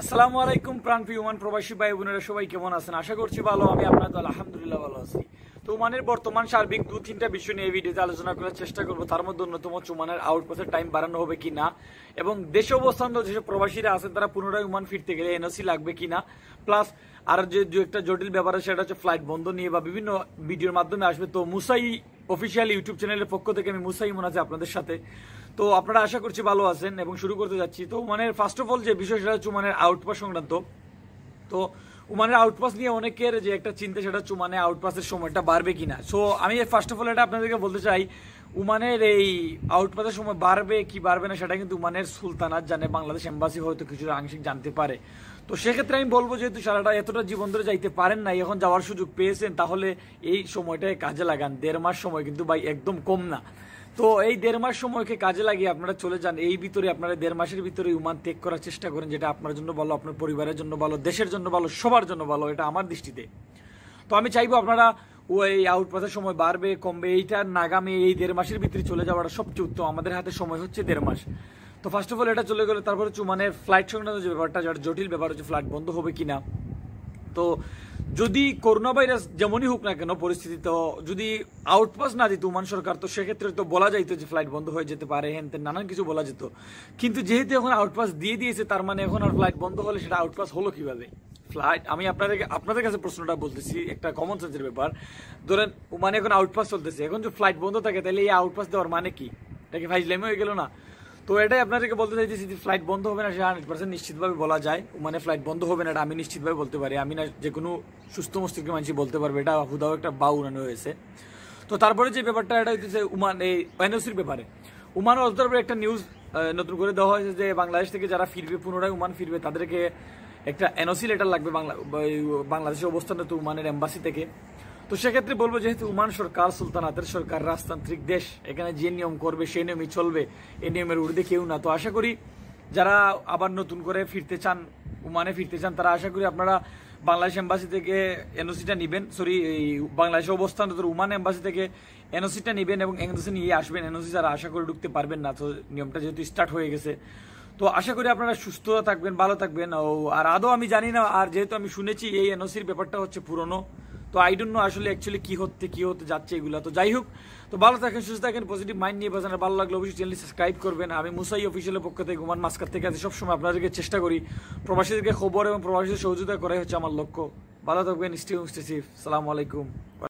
আসসালামু আলাইকুম প্রাণপ্রিয় ওমান প্রবাসী ভাই বোনেরা সবাই কেমন আছেন আশা করছি ভালো আমি আপনাদের আলহামদুলিল্লাহ ভালো আছি তো ওমানের বর্তমান সার্বিক দু তিনটা বিষয় নিয়ে এই ভিডিওতে আলোচনা করার চেষ্টা করবো তার মধ্যে অন্যতম চুমানের আউটপোস্টের টাইম বাড়ানো হবে কি না এবং দেশ অবস্থান যেসব প্রবাসীরা আছেন তারা পুনরায় উমান ফিরতে গেলে এনওসি লাগবে কি না প্লাস আর যে দু একটা জটিল ব্যাপার আছে সেটা হচ্ছে ফ্লাইট বন্ধ নিয়ে বা বিভিন্ন ভিডিওর মাধ্যমে আসবে তো মুসাই অফিসিয়াল ইউটিউব চ্যানেলের পক্ষ থেকে আমি মুসাই মনে আছে আপনাদের সাথে তো আপনারা আশা করছি ভালো আছেন এবং শুরু করতে যাচ্ছি তো উমানের ফার্স্ট অফ অল যে বিষয় সেটা হচ্ছে উমানের আউটপাস সংক্রান্ত তো উমানের আউটপাস নিয়ে অনেকের যে একটা চিন্তা সেটা হচ্ছে ওমানে আউটপাসের সময়টা বাড়বে কিনা সো আমি ফার্স্ট অফ অল এটা আপনাদেরকে বলতে চাই উমানের এই আউটপাসের সময় বাড়বে কি বাড়বে না সেটা কিন্তু উমানের সুলতানাত জানে বাংলাদেশ এম্বাসি হয়তো কিছুটা আংশিক জানতে পারে তো সেক্ষেত্রে আমি বলবো যেহেতু সারাটা এতটা জীবন ধরে যাইতে পারেন না এখন যাওয়ার সুযোগ পেয়েছেন তাহলে এই সময়টায় কাজে লাগান দেড় মাস সময় কিন্তু ভাই একদম কম না তো এই দেড় মাস সময়কে কাজে লাগিয়ে আপনারা চলে যান এই ভিতরে আপনারা দেড় মাসের ভিতরে উমান ত্যাগ করার চেষ্টা করেন যেটা আপনার জন্য ভালো আপনার পরিবারের জন্য ভালো দেশের জন্য ভালো সবার জন্য ভালো এটা আমার দৃষ্টিতে তো আমি চাইবো আপনারা ওই আউটপাসের সময় বাড়বে কমবে এইটা নাগামে এই দেড় মাসের ভিতরে চলে যাওয়াটা সবচেয়ে উত্তম আমাদের হাতে সময় হচ্ছে দেড় মাস তো ফার্স্ট অফ অল এটা চলে গেলো তারপরে চুমানের ফ্লাইট সংক্রান্ত যে ব্যাপারটা যার জটিল ব্যাপার হচ্ছে ফ্লাইট বন্ধ হবে কি না তো যদি করোনা ভাইরাস যেমনই হোক না কেন পরিস্থিতি তো যদি আউটপাস না দিত উমান সরকার তো সেক্ষেত্রে তো বলা যাইতো যে ফ্লাইট বন্ধ হয়ে যেতে পারে হেন তেন নানান কিছু বলা যেত কিন্তু যেহেতু এখন আউটপাস দিয়ে দিয়েছে তার মানে এখন আর ফ্লাইট বন্ধ হলে সেটা আউটপাস হলো কিভাবে ফ্লাইট আমি আপনাদের আপনাদের কাছে প্রশ্নটা বলতেছি একটা কমন সেন্সের ব্যাপার ধরেন মানে এখন আউটপাস চলতেছে এখন যদি ফ্লাইট বন্ধ থাকে তাহলে এই আউটপাস দেওয়ার মানে কি এটা কি ফাইজলামি হয়ে গেল না তো এটাই আপনাদেরকে বলতে চাইছি যদি ফ্লাইট বন্ধ হবে না সেটা হান্ড্রেড পার্সেন্ট নিশ্চিতভাবে বলা যায় মানে ফ্লাইট বন্ধ হবে না এটা আমি নিশ্চিতভাবে বলতে পারি আমি না যে কোনো সুস্থ মস্তিষ্কের মানুষই বলতে পারবে এটা হুদাও একটা বা উড়ানো হয়েছে তো তারপরে যে ব্যাপারটা এটা হচ্ছে উমান এই এনওসির ব্যাপারে উমান অজদারের একটা নিউজ নতুন করে দেওয়া হয়েছে যে বাংলাদেশ থেকে যারা ফিরবে পুনরায় উমান ফিরবে তাদেরকে একটা এনওসি লেটার লাগবে বাংলা বাংলাদেশের অবস্থানরত উমানের এম্বাসি থেকে তো সেক্ষেত্রে বলবো যেহেতু উমান সরকার সুলতানাতের সরকার রাজতান্ত্রিক দেশ এখানে যে নিয়ম করবে সেই নিয়মই চলবে এই নিয়মের উর্ধে কেউ না তো আশা করি যারা আবার নতুন করে ফিরতে চান উমানে ফিরতে চান তারা আশা করি আপনারা বাংলাদেশ এম্বাসি থেকে এনওসিটা নেবেন সরি এই বাংলাদেশে অবস্থানরত উমান এম্বাসি থেকে এনওসিটা নেবেন এবং এনওসি নিয়ে আসবেন এনওসি যারা আশা করে ঢুকতে পারবেন না তো নিয়মটা যেহেতু স্টার্ট হয়ে গেছে তো আশা করি আপনারা সুস্থ থাকবেন ভালো থাকবেন ও আর আদৌ আমি জানি না আর যেহেতু আমি শুনেছি এই এনওসির ব্যাপারটা হচ্ছে পুরনো তো আই ডোন্ট নো আসলে অ্যাকচুয়ালি কী হচ্ছে কী হতে যাচ্ছে এগুলো তো যাই হোক তো ভালো থাকেন সুস্থ থাকেন পজিটিভ মাইন্ড নিয়ে বাজানো ভালো লাগলে অবশ্যই চ্যানেলটি সাবস্ক্রাইব করবেন আমি মুসাই অফিসিয়ালের পক্ষ থেকে গুমান মাস্কার থেকে আছি সবসময় আপনাদেরকে চেষ্টা করি প্রবাসীদেরকে খবর এবং প্রবাসীদের সহযোগিতা করাই হচ্ছে আমার লক্ষ্য ভালো থাকবেন স্টে সালামু আলাইকুম